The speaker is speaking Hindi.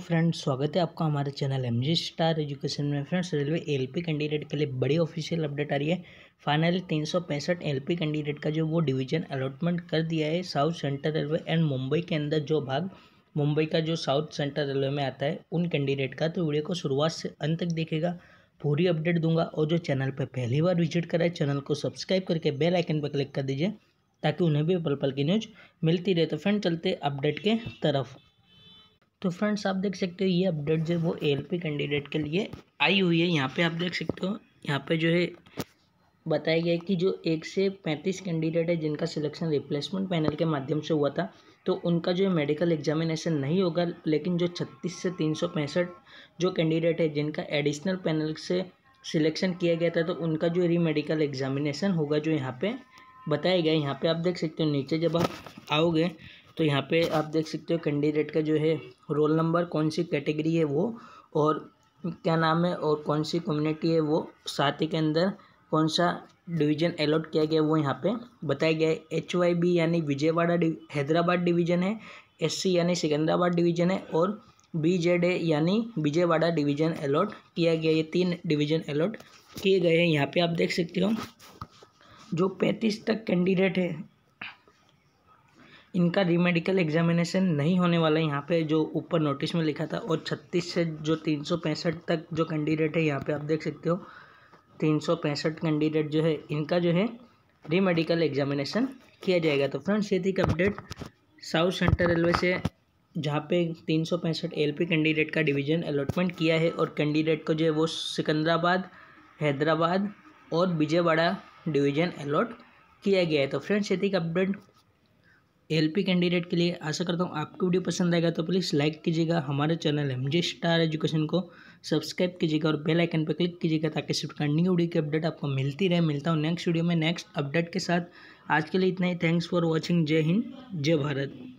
फ्रेंड्स स्वागत है आपका हमारे channel M G star education में फ्रेंड्स रेलवे एलपी कैंडिडेट के लिए बड़ी ऑफिशियल अपडेट आ रही है फाइनली तीन सौ पैंसठ एल कैंडिडेट का जो वो डिवीजन अलॉटमेंट कर दिया है South Central Railway and Mumbai के अंदर जो भाग मुंबई का जो साउथ सेंट्रल रेलवे में आता है उन कैंडिडेट का तो वीडियो को शुरुआत से अंत तक देखेगा पूरी अपडेट दूंगा और जो चैनल पर पहली बार विजिट करा है चैनल को सब्सक्राइब करके बेल आइकन पर क्लिक कर दीजिए ताकि उन्हें भी पल पल की न्यूज मिलती रहे तो फ्रेंड चलते अपडेट के तरफ तो फ्रेंड्स आप देख सकते हो ये अपडेट जो है वो पी कैंडिडेट के लिए आई हुई है यहाँ पे आप देख सकते हो यहाँ पे जो है बताया गया कि जो एक से पैंतीस कैंडिडेट है जिनका सिलेक्शन रिप्लेसमेंट पैनल के माध्यम से हुआ था तो उनका जो है मेडिकल एग्जामिनेशन नहीं होगा लेकिन जो छत्तीस से तीन सौ पैंसठ जो कैंडिडेट है जिनका एडिशनल पैनल से सिलेक्शन किया गया था तो उनका जो री मेडिकल एग्जामिनेशन होगा जो यहाँ पर बताया गया यहाँ पर आप देख सकते हो नीचे जब आप आओगे तो यहाँ पे आप देख सकते हो कैंडिडेट का जो है रोल नंबर कौन सी कैटेगरी है वो और क्या नाम है और कौन सी कम्युनिटी है वो साथ ही के अंदर कौन सा डिवीजन अलॉट किया गया वो यहाँ पे बताया गया है एच वाई बी यानी विजयवाड़ा हैदराबाद डिवीजन है एस सी यानी सिकंदराबाद डिवीजन है और बी जेड ए यानी विजयवाड़ा डिवीजन अलॉट किया गया ये तीन डिवीजन अलॉट किए गए हैं यहाँ पे आप देख सकते हो जो पैंतीस तक कैंडिडेट है इनका रीमेडिकल एग्जामिनेशन नहीं होने वाला यहाँ पे जो ऊपर नोटिस में लिखा था और छत्तीस से जो तीन सौ पैंसठ तक जो कैंडिडेट है यहाँ पे आप देख सकते हो तीन सौ पैंसठ कैंडिडेट जो है इनका जो है रीमेडिकल एग्जामिनेशन किया जाएगा तो फ्रेंड्स ये थी अपडेट साउथ सेंट्रल रेलवे से जहाँ पे तीन सौ पैंसठ एल कैंडिडेट का डिवीज़न अलॉटमेंट किया है और कैंडिडेट को जो है वो सिकंदराबाद हैदराबाद और विजयवाड़ा डिवीज़न अलॉट किया गया है तो फ्रेंड्स ये थी अपडेट पी कैंडिडेट के लिए आशा करता हूँ आपको वीडियो पसंद आएगा तो प्लीज़ लाइक कीजिएगा हमारे channel M G star education को सब्सक्राइब कीजिएगा और बेल आइकन पर क्लिक कीजिएगा ताकि सिर्फ प्रकार न्यू वीडियो की अपडेट आपको मिलती रहे मिलता हूँ नेक्स्ट वीडियो में नेक्स्ट अपडेट के साथ आज के लिए इतना ही थैंक्स फॉर वॉचिंग जय हिंद जय भारत